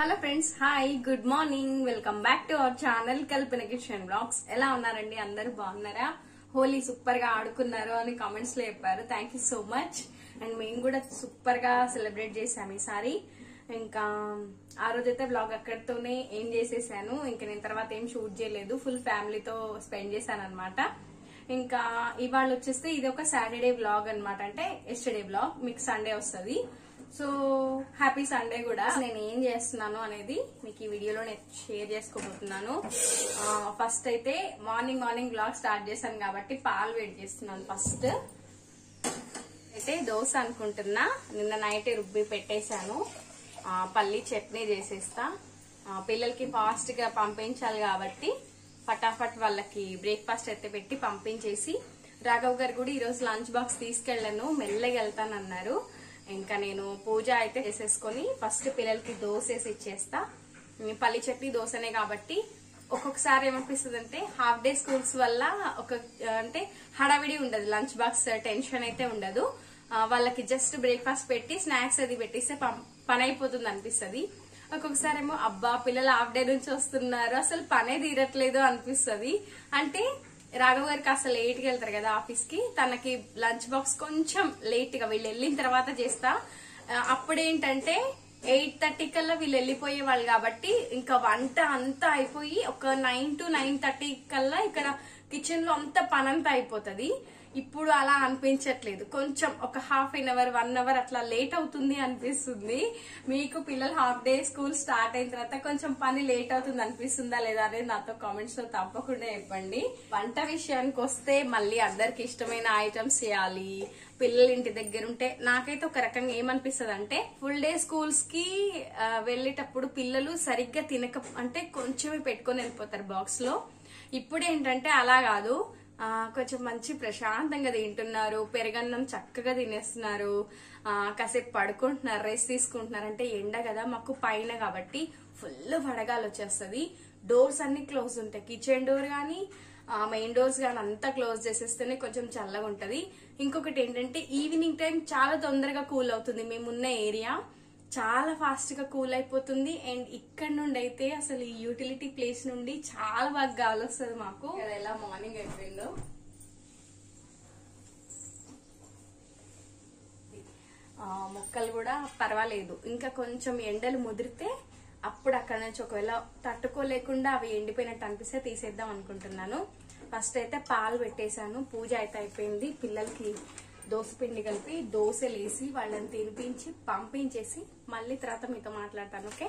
hello friends hi good morning welcome back to our channel Kalpana Kishan blogs ఎలా ఉన్నారండి అందరూ బాగున్నారా హోలీ సూపర్ గా ఆడుకున్నారు అని కామెంట్స్ లో చెప్పారు thank you so much and మేము కూడా సూపర్ గా సెలబ్రేట్ చేసాము ఈసారి ఇంకా ఆ రోజైతే బ్లాగ్ అక్కడితోనే ఏం చేసేసాను ఇంకా నేను తర్వాత ఏం షూట్ చేయలేదు ఫుల్ ఫ్యామిలీతో స్పెండ్ చేశాను అనమాట ఇంకా ఇవాళ వచ్చేస్తే ఇది ఒక సాటర్డే బ్లాగ్ అనమాట అంటే ఎస్టర్డే బ్లాగ్ మీకు సండే వస్తుంది సో హ్యాపీ సండే కూడా నేను ఏం చేస్తున్నాను అనేది మీకు ఈ వీడియోలో నేను షేర్ చేసుకోబోతున్నాను ఫస్ట్ అయితే మార్నింగ్ మార్నింగ్ బ్లాగ్ స్టార్ట్ చేశాను కాబట్టి పాలు వెయిట్ చేస్తున్నాను ఫస్ట్ అయితే దోశ అనుకుంటున్నా నిన్న నైట్ రుబ్బి పెట్టేశాను పల్లి చట్నీ చేసేస్తా పిల్లలకి ఫాస్ట్గా పంపించాలి కాబట్టి ఫటాఫట్ వాళ్ళకి బ్రేక్ఫాస్ట్ అయితే పెట్టి పంపించేసి రాఘవ్ గారు కూడా ఈరోజు లంచ్ బాక్స్ తీసుకెళ్లను మెల్లగా వెళ్తానన్నారు ఇంకా నేను పూజ అయితే చేసేసుకొని ఫస్ట్ పిల్లలకి దోశ వేసి ఇచ్చేస్తా పల్లి చట్నీ దోశనే కాబట్టి ఒక్కొక్కసారి ఏమనిపిస్తుంది అంటే హాఫ్ డే స్కూల్స్ వల్ల ఒక అంటే హడావిడి ఉండదు లంచ్ బాక్స్ టెన్షన్ అయితే ఉండదు వాళ్ళకి జస్ట్ బ్రేక్ఫాస్ట్ పెట్టి స్నాక్స్ అది పెట్టిస్తే పని అయిపోతుంది అనిపిస్తుంది ఒక్కొక్కసారి ఏమో అబ్బా పిల్లలు హాఫ్ డే నుంచి వస్తున్నారు అసలు పనే తీరట్లేదు అనిపిస్తుంది అంటే రాఘవ్ గారికి అసలు గా వెళ్తారు కదా ఆఫీస్కి తనకి లంచ్ బాక్స్ కొంచెం లేట్గా వీళ్ళు వెళ్ళిన తర్వాత చేస్తా అప్పుడేంటంటే ఎయిట్ థర్టీ కల్లా వీళ్ళు వెళ్ళిపోయే వాళ్ళు కాబట్టి ఇంకా వంట అంతా అయిపోయి ఒక నైన్ టు నైన్ థర్టీ కల్లా ఇక్కడ కిచెన్ లో అంత పనంతా అయిపోతుంది ఇప్పుడు అలా అనిపించట్లేదు కొంచెం ఒక half an hour one hour అట్లా లేట్ అవుతుంది అనిపిస్తుంది మీకు పిల్లలు హాఫ్ డే స్కూల్ స్టార్ట్ అయిన తర్వాత కొంచెం పని లేట్ అవుతుంది అనిపిస్తుందా లేదా అనేది నాతో కామెంట్స్ లో తప్పకుండా ఇవ్వండి వంట విషయానికి వస్తే మళ్ళీ అందరికి ఇష్టమైన ఐటమ్స్ చేయాలి పిల్లలు ఇంటి దగ్గర ఉంటే నాకైతే ఒక రకంగా ఏమనిపిస్తుంది అంటే ఫుల్ డే స్కూల్స్ కి వెళ్ళేటప్పుడు పిల్లలు సరిగ్గా తినక అంటే కొంచెమే పెట్టుకొని వెళ్ళిపోతారు బాక్స్ లో ఇప్పుడు ఏంటంటే అలా కాదు కొంచెం మంచి ప్రశాంతంగా తింటున్నారు పెరగన్నం చక్కగా తినేస్తున్నారు కాసేపు పడుకుంటున్నారు రెస్ట్ తీసుకుంటున్నారు అంటే ఎండ కదా మాకు పైన కాబట్టి ఫుల్ వడగాలు వచ్చేస్తుంది డోర్స్ అన్ని క్లోజ్ ఉంటాయి కిచెన్ డోర్ కానీ మెయిన్ డోర్స్ కానీ అంతా క్లోజ్ చేసేస్తేనే కొంచెం చల్లగా ఉంటుంది ఇంకొకటి ఏంటంటే ఈవినింగ్ టైం చాలా తొందరగా కూల్ అవుతుంది మేమున్న ఏరియా చాలా ఫాస్ట్గా కూల్ అయిపోతుంది అండ్ ఇక్కడ నుండి అయితే అసలు ఈ యూటిలిటీ ప్లేస్ నుండి చాలా బాగా గాలి వస్తుంది మాకు ఎలా మార్నింగ్ అయిపోయిందో మొక్కలు కూడా పర్వాలేదు ఇంకా కొంచెం ఎండలు ముదిరితే అప్పుడు అక్కడ నుంచి ఒకవేళ తట్టుకోలేకుండా అవి ఎండిపోయినట్టు అనిపిస్తే తీసేద్దాం అనుకుంటున్నాను ఫస్ట్ అయితే పాలు పెట్టేశాను పూజ అయితే అయిపోయింది పిల్లలకి దోశ పిండి కలిపి దోశలు వేసి వాళ్ళని తినిపించి పంపించేసి మళ్ళీ తర్వాత మీతో మాట్లాడతాను ఓకే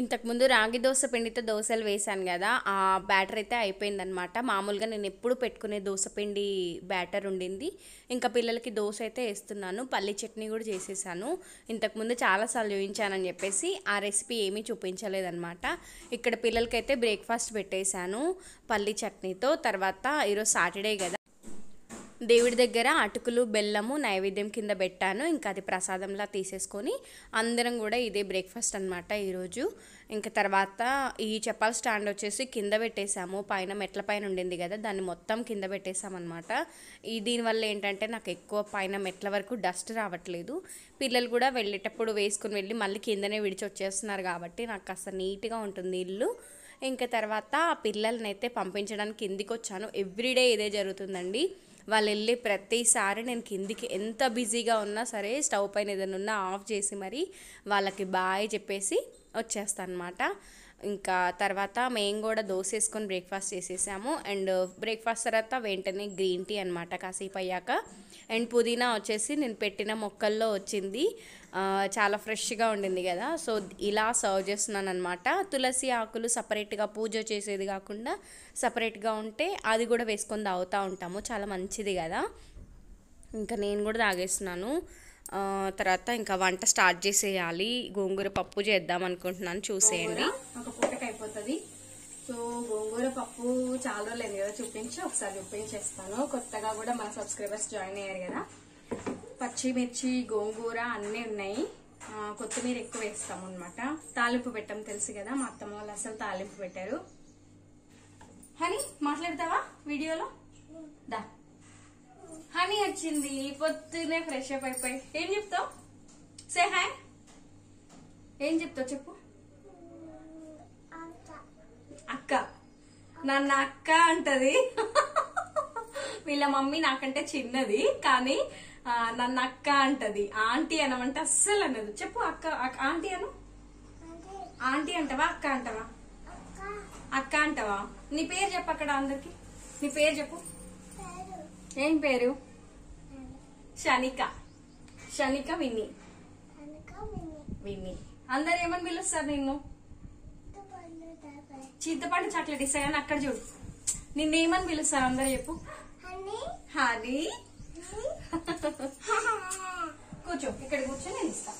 ఇంతకుముందు రాగి దోశ పిండితో దోశలు వేశాను కదా ఆ బ్యాటర్ అయితే అయిపోయిందనమాట మామూలుగా నేను ఎప్పుడు పెట్టుకునే దోశ పిండి బ్యాటర్ ఉండింది ఇంకా పిల్లలకి దోశ అయితే వేస్తున్నాను పల్లి చట్నీ కూడా చేసేసాను ఇంతకుముందు చాలాసార్లు చూపించానని చెప్పేసి ఆ రెసిపీ ఏమీ చూపించలేదనమాట ఇక్కడ పిల్లలకైతే బ్రేక్ఫాస్ట్ పెట్టేశాను పల్లి చట్నీతో తర్వాత ఈరోజు సాటర్డే కదా దేవుడి దగ్గర అటుకులు బెల్లము నైవేద్యం కింద పెట్టాను ఇంకా అది ప్రసాదంలా తీసేసుకొని అందరం కూడా ఇదే బ్రేక్ఫాస్ట్ అనమాట ఈరోజు ఇంకా తర్వాత ఈ చెప్పాల స్టాండ్ వచ్చేసి కింద పెట్టేశాము పైన మెట్ల పైన ఉండింది కదా దాన్ని మొత్తం కింద పెట్టేశామన్నమాట ఈ దీనివల్ల ఏంటంటే నాకు ఎక్కువ పైన మెట్ల వరకు డస్ట్ రావట్లేదు పిల్లలు కూడా వెళ్ళేటప్పుడు వేసుకుని వెళ్ళి మళ్ళీ కిందనే విడిచి వచ్చేస్తున్నారు కాబట్టి నాకు కాస్త నీట్గా ఉంటుంది ఇల్లు ఇంకా తర్వాత పిల్లల్ని అయితే పంపించడానికి కిందికి వచ్చాను ఎవ్రీడే ఇదే జరుగుతుందండి వాళ్ళు వెళ్ళి ప్రతిసారి నేను కిందికి ఎంత బిజీగా ఉన్నా సరే స్టవ్ పైన ఏదైనా ఉన్నా ఆఫ్ చేసి మరి వాళ్ళకి బాయ్ చెప్పేసి వచ్చేస్తాను అనమాట ఇంకా తర్వాత మేము కూడా దోశ వేసుకొని బ్రేక్ఫాస్ట్ చేసేసాము అండ్ బ్రేక్ఫాస్ట్ తర్వాత వెంటనే గ్రీన్ టీ అనమాట కాసేపు అయ్యాక అండ్ పుదీనా వచ్చేసి నేను పెట్టిన మొక్కల్లో వచ్చింది చాలా ఫ్రెష్గా ఉండింది కదా సో ఇలా సర్వ్ చేస్తున్నాను అనమాట తులసి ఆకులు సపరేట్గా పూజ చేసేది కాకుండా సపరేట్గా ఉంటే అది కూడా వేసుకొని తాగుతూ ఉంటాము చాలా మంచిది కదా ఇంకా నేను కూడా తాగేస్తున్నాను తర్వాత ఇంకా వంట స్టార్ట్ చేసేయాలి గోంగూర పప్పు చేద్దాం అనుకుంటున్నాను చూసేయండి ఒక పూటకి అయిపోతుంది సో గోంగూర పప్పు చాలా రోజులు కదా చూపించి ఒకసారి చూపించేస్తాను కొత్తగా కూడా మన సబ్స్క్రైబర్స్ జాయిన్ అయ్యారు కదా పచ్చిమిర్చి గోంగూర అన్నీ ఉన్నాయి కొత్తిమీర ఎక్కువ వేస్తాం అనమాట తాలింపు పెట్టం తెలుసు కదా మా అత్తమ్మ వాళ్ళు అసలు తాలింపు పెట్టారు హనీ మాట్లాడతావా వీడియోలో దా హనీ వచ్చింది పొద్దునే ఫ్రెష్ అప్ అయిపోయి ఏం చెప్తావు సే హాయ్ ఏం చెప్తావు చెప్పు అక్క నన్న అక్క అంటది వీళ్ళ మమ్మీ నాకంటే చిన్నది కానీ నన్ను అక్క అంటది ఆంటీ అనమంటే అస్సలు అనదు చెప్పు అక్క ఆంటీ అను ఆంటీ అంటావా అక్క అంటావా అక్క అంటావా నీ పేరు చెప్పు అక్కడ అందరికి నీ పేరు చెప్పు ఏం పేరు షనిక షనిక విన్ని విన్ని అందరు ఏమని పిలుస్తారు నిన్ను చింతపండు చాక్లెట్ ఇస్తా కానీ అక్కడ చూడు నిన్నేమని పిలుస్తారు అందరు చెప్పు హనీ కూర్చో ఇక్కడ నేను ఇస్తా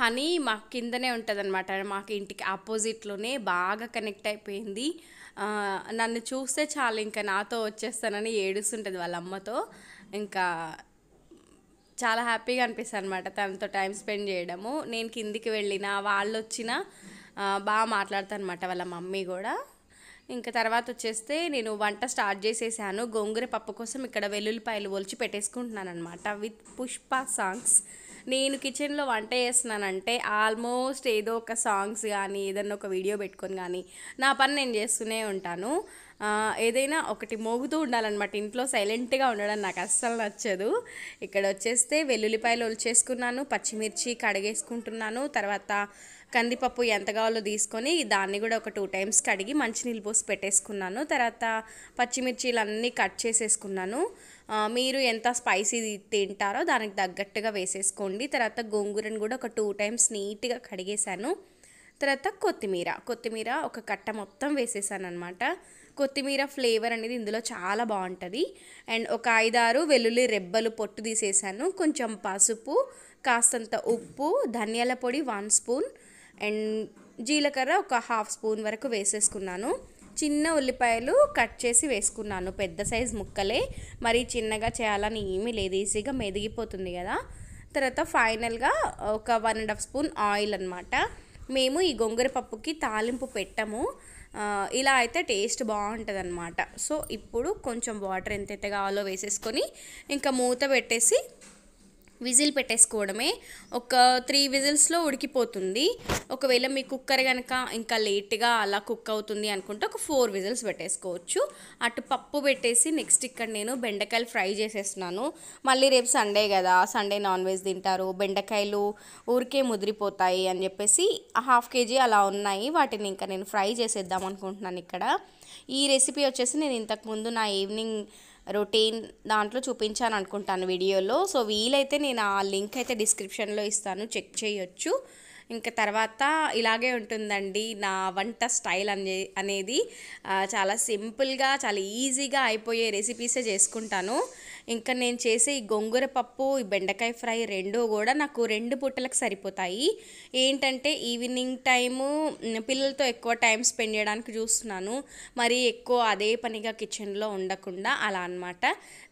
హనీ మా కిందనే అనమాట మాకు ఇంటికి ఆపోజిట్లోనే బాగా కనెక్ట్ అయిపోయింది నన్ను చూస్తే చాలు ఇంకా నాతో వచ్చేస్తానని ఏడుస్తుంటుంది వాళ్ళ అమ్మతో ఇంకా చాలా హ్యాపీగా అనిపిస్తుంది అనమాట తనతో టైం స్పెండ్ చేయడము నేను కిందికి వెళ్ళిన వాళ్ళు వచ్చినా బాగా మాట్లాడతాను అనమాట వాళ్ళ మమ్మీ కూడా ఇంకా తర్వాత వచ్చేస్తే నేను వంట స్టార్ట్ చేసేసాను గోంగూర పప్పు కోసం ఇక్కడ వెల్లుల్లిపాయలు ఒలిచి పెట్టేసుకుంటున్నాను అనమాట విత్ పుష్ప సాంగ్స్ నేను కిచెన్లో వంట చేస్తున్నానంటే ఆల్మోస్ట్ ఏదో ఒక సాంగ్స్ కానీ ఏదన్నా ఒక వీడియో పెట్టుకొని కానీ నా పని నేను చేస్తూనే ఉంటాను ఏదైనా ఒకటి మోగుతూ ఉండాలన్నమాట ఇంట్లో సైలెంట్గా ఉండడం నాకు అస్సలు నచ్చదు ఇక్కడ వచ్చేస్తే వెల్లుల్లిపాయలు ఒలిచేసుకున్నాను పచ్చిమిర్చి కడిగేసుకుంటున్నాను తర్వాత కందిపప్పు ఎంత కావాలో తీసుకొని దాన్ని కూడా ఒక టూ టైమ్స్ కడిగి నీళ్ళు పోసి పెట్టేసుకున్నాను తర్వాత పచ్చిమిర్చిలన్నీ కట్ చేసేసుకున్నాను మీరు ఎంత స్పైసీ తింటారో దానికి తగ్గట్టుగా వేసేసుకోండి తర్వాత గోంగూరను కూడా ఒక టూ టైమ్స్ నీట్గా కడిగేశాను తర్వాత కొత్తిమీర కొత్తిమీర ఒక కట్ట మొత్తం వేసేసాను అనమాట కొత్తిమీర ఫ్లేవర్ అనేది ఇందులో చాలా బాగుంటుంది అండ్ ఒక ఐదారు వెల్లుల్లి రెబ్బలు పొట్టు తీసేసాను కొంచెం పసుపు కాస్తంత ఉప్పు ధనియాల పొడి వన్ స్పూన్ అండ్ జీలకర్ర ఒక హాఫ్ స్పూన్ వరకు వేసేసుకున్నాను చిన్న ఉల్లిపాయలు కట్ చేసి వేసుకున్నాను పెద్ద సైజ్ ముక్కలే మరీ చిన్నగా చేయాలని ఏమీ లేదు ఈజీగా మెదిగిపోతుంది కదా తర్వాత ఫైనల్గా ఒక one and half spoon oil అనమాట మేము ఈ గొంగూర పప్పుకి తాలింపు పెట్టము ఇలా అయితే టేస్ట్ బాగుంటుంది అనమాట సో ఇప్పుడు కొంచెం వాటర్ ఎంతైతే కావాలో వేసేసుకొని ఇంకా మూత పెట్టేసి విజిల్ పెట్టేసుకోవడమే ఒక త్రీ విజిల్స్లో ఉడికిపోతుంది ఒకవేళ మీ కుక్కర్ కనుక ఇంకా లేట్గా అలా కుక్ అవుతుంది అనుకుంటే ఒక ఫోర్ విజిల్స్ పెట్టేసుకోవచ్చు అటు పప్పు పెట్టేసి నెక్స్ట్ ఇక్కడ నేను బెండకాయలు ఫ్రై చేసేస్తున్నాను మళ్ళీ రేపు సండే కదా సండే నాన్ వెజ్ తింటారు బెండకాయలు ఊరికే ముదిరిపోతాయి అని చెప్పేసి హాఫ్ కేజీ అలా ఉన్నాయి వాటిని ఇంకా నేను ఫ్రై చేసేద్దాం అనుకుంటున్నాను ఇక్కడ ఈ రెసిపీ వచ్చేసి నేను ఇంతకుముందు నా ఈవినింగ్ రొటీన్ దాంట్లో చూపించాను అనుకుంటాను వీడియోలో సో వీలైతే నేను ఆ లింక్ అయితే డిస్క్రిప్షన్లో ఇస్తాను చెక్ చేయొచ్చు ఇంకా తర్వాత ఇలాగే ఉంటుందండి నా వంట స్టైల్ అనే అనేది చాలా సింపుల్గా చాలా ఈజీగా అయిపోయే రెసిపీసే చేసుకుంటాను ఇంకా నేను చేసే ఈ గొంగూర పప్పు ఈ బెండకాయ ఫ్రై రెండు కూడా నాకు రెండు పుట్టలకు సరిపోతాయి ఏంటంటే ఈవినింగ్ టైము పిల్లలతో ఎక్కువ టైం స్పెండ్ చేయడానికి చూస్తున్నాను మరి ఎక్కువ అదే పనిగా కిచెన్లో ఉండకుండా అలా అనమాట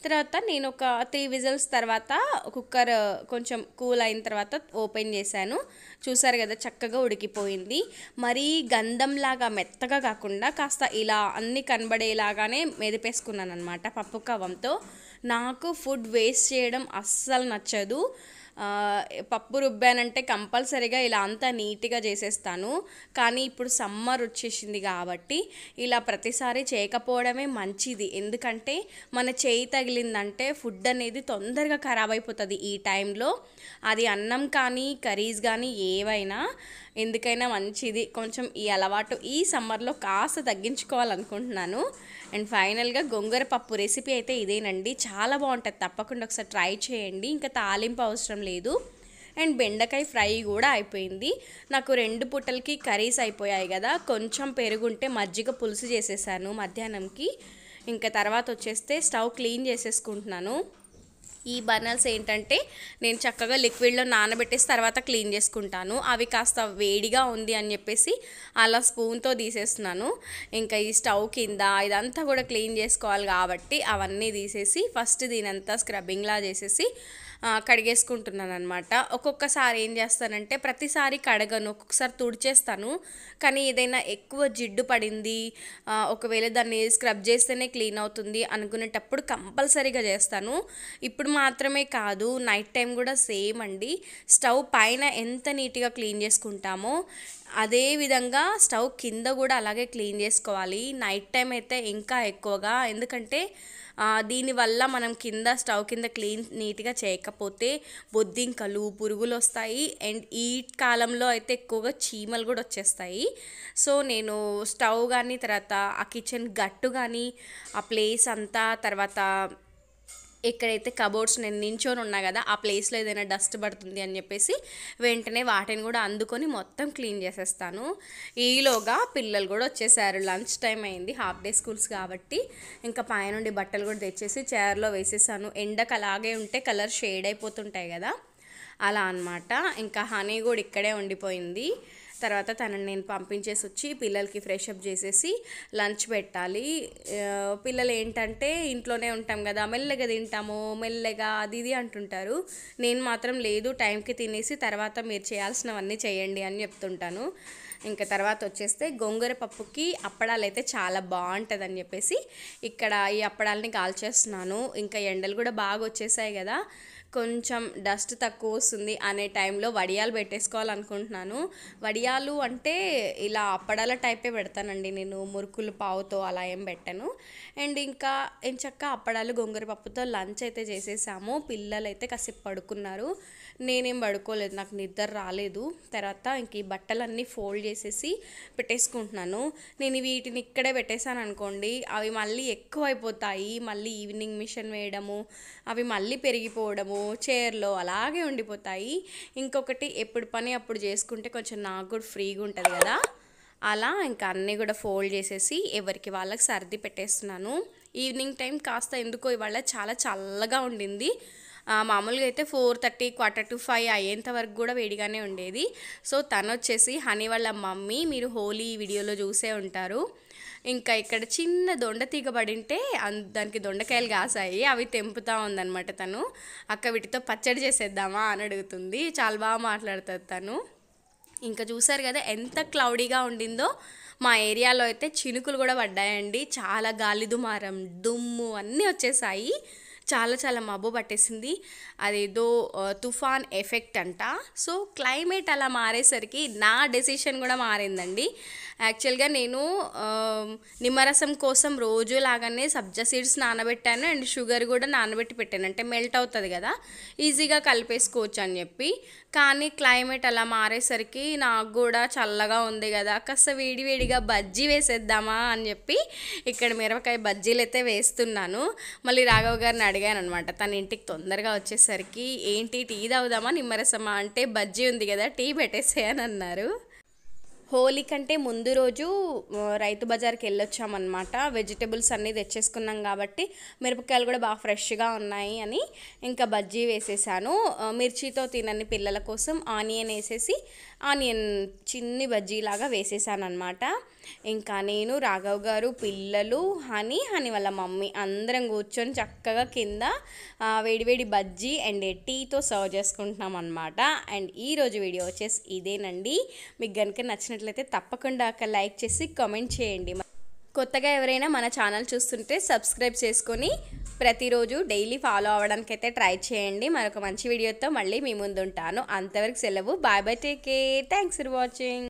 తర్వాత నేను ఒక త్రీ విజల్స్ తర్వాత కుక్కర్ కొంచెం కూల్ అయిన తర్వాత ఓపెన్ చేశాను చూసారు కదా చక్కగా ఉడికిపోయింది మరీ గంధంలాగా మెత్తగా కాకుండా కాస్త ఇలా అన్ని కనబడేలాగానే మెదిపేసుకున్నాను అనమాట పప్పు కవంతో నాకు ఫుడ్ వేస్ట్ చేయడం అస్సలు నచ్చదు పప్పు రుబ్బానంటే కంపల్సరీగా ఇలా అంతా నీట్గా చేసేస్తాను కానీ ఇప్పుడు సమ్మర్ వచ్చేసింది కాబట్టి ఇలా ప్రతిసారి చేయకపోవడమే మంచిది ఎందుకంటే మన చేయి తగిలిందంటే ఫుడ్ అనేది తొందరగా ఖరాబ్ అయిపోతుంది ఈ టైంలో అది అన్నం కానీ కర్రీస్ కానీ ఏవైనా ఎందుకైనా మంచిది కొంచెం ఈ అలవాటు ఈ సమ్మర్లో కాస్త తగ్గించుకోవాలనుకుంటున్నాను అండ్ ఫైనల్గా గొంగూర పప్పు రెసిపీ అయితే ఇదేనండి చాలా బాగుంటుంది తప్పకుండా ఒకసారి ట్రై చేయండి ఇంకా తాలింపు అవసరం లేదు అండ్ బెండకాయ ఫ్రై కూడా అయిపోయింది నాకు రెండు పూటలకి కర్రీస్ అయిపోయాయి కదా కొంచెం పెరుగుంటే మజ్జిగ పులుసు చేసేసాను మధ్యాహ్నంకి ఇంకా తర్వాత వచ్చేస్తే స్టవ్ క్లీన్ చేసేసుకుంటున్నాను ఈ బర్నర్స్ ఏంటంటే నేను చక్కగా లిక్విడ్లో నానబెట్టేసి తర్వాత క్లీన్ చేసుకుంటాను అవి కాస్త వేడిగా ఉంది అని చెప్పేసి అలా స్పూన్తో తీసేస్తున్నాను ఇంకా ఈ స్టవ్ కింద ఇదంతా కూడా క్లీన్ చేసుకోవాలి కాబట్టి అవన్నీ తీసేసి ఫస్ట్ దీనంతా స్క్రబ్బింగ్లా చేసేసి కడిగేసుకుంటున్నాను అనమాట ఒక్కొక్కసారి ఏం చేస్తానంటే ప్రతిసారి కడగను ఒక్కొక్కసారి తుడిచేస్తాను కానీ ఏదైనా ఎక్కువ జిడ్డు పడింది ఒకవేళ దాన్ని స్క్రబ్ చేస్తేనే క్లీన్ అవుతుంది అనుకునేటప్పుడు కంపల్సరీగా చేస్తాను ఇప్పుడు మాత్రమే కాదు నైట్ టైం కూడా సేమ్ అండి స్టవ్ పైన ఎంత నీట్గా క్లీన్ చేసుకుంటామో అదేవిధంగా స్టవ్ కింద కూడా అలాగే క్లీన్ చేసుకోవాలి నైట్ టైం అయితే ఇంకా ఎక్కువగా ఎందుకంటే దీనివల్ల మనం కింద స్టవ్ కింద క్లీన్ నీట్గా చేయకపోతే బొద్దింకలు పురుగులు వస్తాయి అండ్ ఈ కాలంలో అయితే ఎక్కువగా చీమలు కూడా వచ్చేస్తాయి సో నేను స్టవ్ కానీ తర్వాత ఆ కిచెన్ గట్టు కానీ ఆ ప్లేస్ అంతా తర్వాత ఎక్కడైతే కబోర్డ్స్ నేను నించొని ఉన్నా కదా ఆ ప్లేస్లో ఏదైనా డస్ట్ పడుతుంది అని చెప్పేసి వెంటనే వాటిని కూడా అందుకొని మొత్తం క్లీన్ చేసేస్తాను ఈలోగా పిల్లలు కూడా వచ్చేసారు లంచ్ టైం అయింది హాఫ్ డే స్కూల్స్ కాబట్టి ఇంకా నుండి బట్టలు కూడా తెచ్చేసి చైర్లో వేసేసాను ఎండకు అలాగే ఉంటే కలర్ షేడ్ అయిపోతుంటాయి కదా అలా అనమాట ఇంకా హనీ కూడా ఇక్కడే ఉండిపోయింది తర్వాత తనని నేను పంపించేసి వచ్చి పిల్లలకి ఫ్రెష్ అప్ చేసేసి లంచ్ పెట్టాలి పిల్లలు ఏంటంటే ఇంట్లోనే ఉంటాం కదా మెల్లగా తింటాము మెల్లగా అది ఇది అంటుంటారు నేను మాత్రం లేదు టైంకి తినేసి తర్వాత మీరు చేయాల్సినవన్నీ చేయండి అని చెప్తుంటాను ఇంకా తర్వాత వచ్చేస్తే గోంగూర పప్పుకి అప్పడాలు అయితే చాలా బాగుంటుందని చెప్పేసి ఇక్కడ ఈ అప్పడాలని కాల్చేస్తున్నాను ఇంకా ఎండలు కూడా బాగా వచ్చేసాయి కదా కొంచెం డస్ట్ తక్కువ వస్తుంది అనే టైంలో వడియాలు పెట్టేసుకోవాలనుకుంటున్నాను వడియాలు అంటే ఇలా అప్పడాల టైపే పెడతానండి నేను మురుకులు పావుతో అలా ఏం పెట్టాను అండ్ ఇంకా చక్క అప్పడాలు గొంగూర పప్పుతో లంచ్ అయితే చేసేసాము పిల్లలు అయితే కాసేపు పడుకున్నారు నేనేం పడుకోలేదు నాకు నిద్ర రాలేదు తర్వాత ఇంక ఈ బట్టలన్నీ ఫోల్డ్ చేసేసి పెట్టేసుకుంటున్నాను నేను వీటిని ఇక్కడే పెట్టేశాను అనుకోండి అవి మళ్ళీ ఎక్కువ అయిపోతాయి మళ్ళీ ఈవినింగ్ మిషన్ వేయడము అవి మళ్ళీ పెరిగిపోవడము చైర్లో అలాగే ఉండిపోతాయి ఇంకొకటి ఎప్పుడు పని అప్పుడు చేసుకుంటే కొంచెం నాకు కూడా ఫ్రీగా ఉంటుంది కదా అలా ఇంకా అన్నీ కూడా ఫోల్డ్ చేసేసి ఎవరికి వాళ్ళకి సర్ది పెట్టేస్తున్నాను ఈవినింగ్ టైం కాస్త ఎందుకో ఇవాళ చాలా చల్లగా ఉండింది మామూలుగా అయితే four thirty quarter to five అయ్యేంత వరకు కూడా వేడిగానే ఉండేది సో తను వచ్చేసి హనీ వాళ్ళ మమ్మీ మీరు హోలీ వీడియోలో చూసే ఉంటారు ఇంకా ఇక్కడ చిన్న దొండ తీగబడింటే దానికి దొండకాయలు కాసాయి అవి తెంపుతా ఉందన్నమాట తను అక్క వీటితో పచ్చడి చేసేద్దామా అని అడుగుతుంది చాలా బాగా మాట్లాడుతుంది తను ఇంకా చూసారు కదా ఎంత క్లౌడీగా ఉండిందో మా ఏరియాలో అయితే చినుకులు కూడా పడ్డాయండి చాలా గాలి దుమారం దుమ్ము అన్నీ వచ్చేసాయి చాలా చాలా మబ్బు పట్టేసింది అదేదో తుఫాన్ ఎఫెక్ట్ అంట సో క్లైమేట్ అలా మారేసరికి నా డెసిషన్ కూడా మారిందండి యాక్చువల్గా నేను నిమ్మరసం కోసం రోజు లాగానే సబ్జా సీడ్స్ నానబెట్టాను అండ్ షుగర్ కూడా నానబెట్టి పెట్టాను అంటే మెల్ట్ అవుతుంది కదా ఈజీగా కలిపేసుకోవచ్చు అని చెప్పి కానీ క్లైమేట్ అలా మారేసరికి నాకు కూడా చల్లగా ఉంది కదా కాస్త వేడివేడిగా బజ్జీ వేసేద్దామా అని చెప్పి ఇక్కడ మిరపకాయ బజ్జీలు అయితే వేస్తున్నాను మళ్ళీ రాఘవ్ గారిని అడిగాను అనమాట తన ఇంటికి తొందరగా వచ్చేసి వచ్చేసరికి ఏంటి టీ తాగుదామా నిమ్మరసమా అంటే బజ్జీ ఉంది కదా టీ పెట్టేసేయని అన్నారు హోలీ కంటే ముందు రోజు రైతు బజార్కి వెళ్ళొచ్చామన్నమాట వెజిటబుల్స్ అన్నీ తెచ్చేసుకున్నాం కాబట్టి మిరపకాయలు కూడా బాగా ఫ్రెష్గా ఉన్నాయి అని ఇంకా బజ్జీ వేసేసాను మిర్చితో తినని పిల్లల కోసం ఆనియన్ వేసేసి ఆనియన్ చిన్ని బజ్జీలాగా వేసేసాను అనమాట ఇంకా నేను రాఘవ్ గారు పిల్లలు హనీ హనీ వాళ్ళ మమ్మీ అందరం కూర్చొని చక్కగా కింద వేడివేడి బజ్జీ అండ్ టీతో సర్వ్ చేసుకుంటున్నాం అనమాట అండ్ ఈరోజు వీడియో వచ్చేసి ఇదేనండి మీకు కనుక నచ్చినట్లయితే తప్పకుండా ఒక లైక్ చేసి కామెంట్ చేయండి కొత్తగా ఎవరైనా మన ఛానల్ చూస్తుంటే సబ్స్క్రైబ్ చేసుకొని ప్రతిరోజు డైలీ ఫాలో అవ్వడానికైతే ట్రై చేయండి మరొక మంచి వీడియోతో మళ్ళీ మీ ఉంటాను అంతవరకు సెలవు bye bye take care thanks for watching